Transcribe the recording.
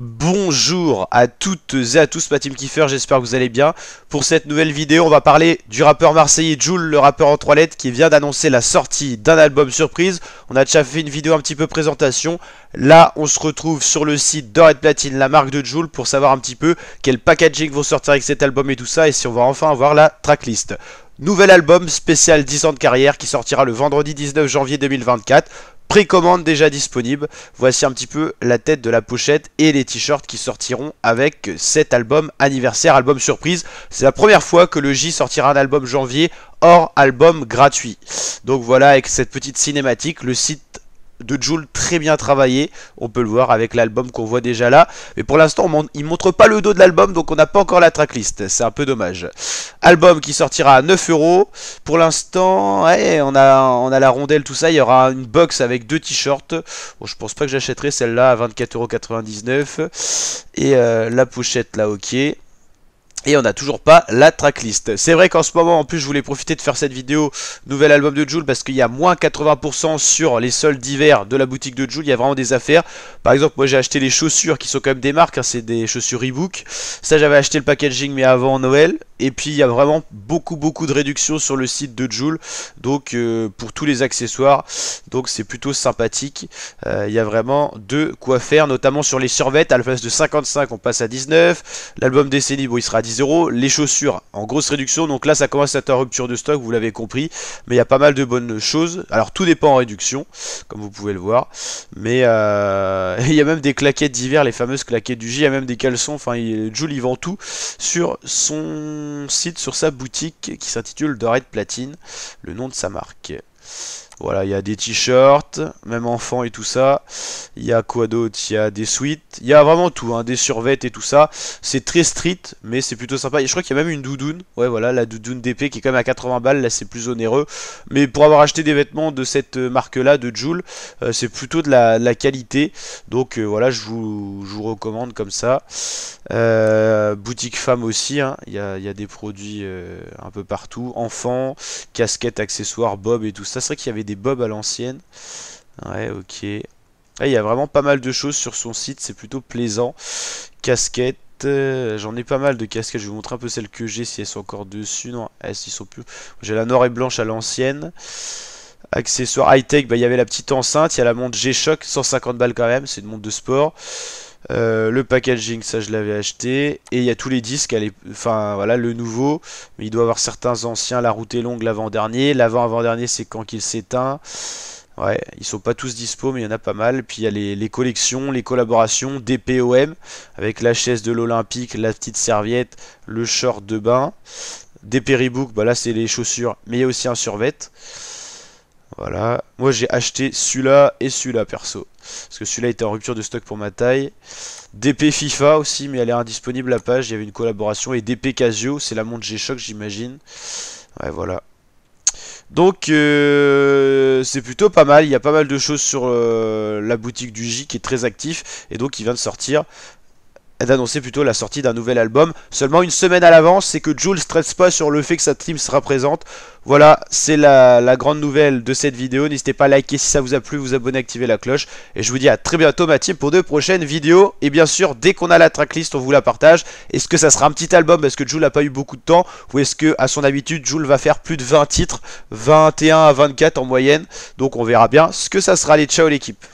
Bonjour à toutes et à tous, ma team j'espère que vous allez bien. Pour cette nouvelle vidéo, on va parler du rappeur marseillais Joule, le rappeur en trois lettres, qui vient d'annoncer la sortie d'un album surprise. On a déjà fait une vidéo un petit peu présentation. Là, on se retrouve sur le site d'Or et Platine, la marque de Joule, pour savoir un petit peu quel packaging vont sortir avec cet album et tout ça, et si on va enfin avoir la tracklist. Nouvel album spécial 10 ans de carrière qui sortira le vendredi 19 janvier 2024. Précommande déjà disponible. Voici un petit peu la tête de la pochette et les t-shirts qui sortiront avec cet album anniversaire, album surprise. C'est la première fois que le J sortira un album janvier hors album gratuit. Donc voilà, avec cette petite cinématique, le site de Joule très bien travaillé. On peut le voir avec l'album qu'on voit déjà là. Mais pour l'instant, il ne montre pas le dos de l'album, donc on n'a pas encore la tracklist. C'est un peu dommage. Album qui sortira à 9 euros. Pour l'instant, on, a, la rondelle, tout ça. Il y aura une box avec deux t-shirts. Bon, je pense pas que j'achèterai celle-là à 24,99€. Et euh, la pochette là, ok. Et on n'a toujours pas la tracklist. C'est vrai qu'en ce moment, en plus, je voulais profiter de faire cette vidéo nouvel album de Joule parce qu'il y a moins 80% sur les soldes d'hiver de la boutique de Joule. Il y a vraiment des affaires. Par exemple, moi j'ai acheté les chaussures qui sont quand même des marques. Hein. c'est des chaussures ebook Ça, j'avais acheté le packaging mais avant Noël. Et puis il y a vraiment beaucoup beaucoup de réductions sur le site de Joule. Donc euh, pour tous les accessoires. Donc c'est plutôt sympathique. Euh, il y a vraiment de quoi faire. Notamment sur les survettes. À la place de 55, on passe à 19. L'album décennie, bon il sera à les chaussures en grosse réduction, donc là ça commence à être rupture de stock, vous l'avez compris. Mais il y a pas mal de bonnes choses. Alors tout dépend en réduction, comme vous pouvez le voir. Mais euh, il y a même des claquettes d'hiver, les fameuses claquettes du J, il y a même des caleçons. Enfin, il... vend tout sur son site, sur sa boutique qui s'intitule red Platine, le nom de sa marque. Voilà, il y a des t-shirts, même enfants et tout ça. Il y a quoi d'autre Il y a des suites. Il y a vraiment tout, hein, des survettes et tout ça. C'est très street, mais c'est plutôt sympa. Et je crois qu'il y a même une doudoune. Ouais, voilà, la doudoune d'épée qui est quand même à 80 balles. Là, c'est plus onéreux. Mais pour avoir acheté des vêtements de cette euh, marque-là, de Joule, euh, c'est plutôt de la, qualité. Donc euh, voilà, je vous, recommande comme ça boutique femme aussi, hein. il y, a, des produits euh, un peu partout, enfants, casquettes, accessoires, bob et tout ça. C'est vrai qu'il y avait des bobs à l'ancienne. Ouais, ok. Il y a vraiment pas mal de choses sur son site, c'est plutôt plaisant. Casquettes, euh, j'en ai pas mal de casquettes, je vais vous montrer un peu celles que j'ai si elles sont encore dessus. Non, elles ne sont plus. J'ai la noire et blanche à l'ancienne. Accessoires high-tech, bah, il y avait la petite enceinte, il y a la montre G-Shock, 150 balles quand même, c'est une montre de sport. Euh, le packaging, ça je l'avais acheté. Et il y a tous les disques. Enfin voilà, le nouveau. Mais il doit avoir certains anciens. La route est longue l'avant-dernier. L'avant-avant-dernier, c'est quand qu'il s'éteint. Ouais, ils sont pas tous dispo, mais il y en a pas mal. Puis il y a les, collections, les collaborations, DPOM, avec la chaise de l'Olympique, la petite serviette, le short de bain. Des péribooks, bah là c'est les chaussures, mais il y a aussi un survêt. Voilà. Moi, j'ai acheté celui-là et celui-là, perso. Parce que celui-là était en rupture de stock pour ma taille. DP FIFA aussi, mais elle est indisponible, la page. Il y avait une collaboration. Et DP Casio, c'est la montre G-Shock, j'imagine. Ouais, voilà. Donc euh, c'est plutôt pas mal, il y a pas mal de choses sur euh, la boutique du J qui est très actif et donc il vient de sortir d'annoncer plutôt la sortie d'un nouvel album seulement une semaine à l'avance, c'est que Jules stresse pas sur le fait que sa team sera présente. Voilà, c'est la, la, grande nouvelle de cette vidéo. N'hésitez pas à liker si ça vous a plu, vous abonner, activer la cloche. Et je vous dis à très bientôt ma team pour de prochaines vidéos. Et bien sûr, dès qu'on a la tracklist, on vous la partage. Est-ce que ça sera un petit album parce que Jules n'a pas eu beaucoup de temps Ou est-ce que, à son habitude, Jules va faire plus de 20 titres, 21 à 24 en moyenne Donc on verra bien ce que ça sera. Allez, ciao l'équipe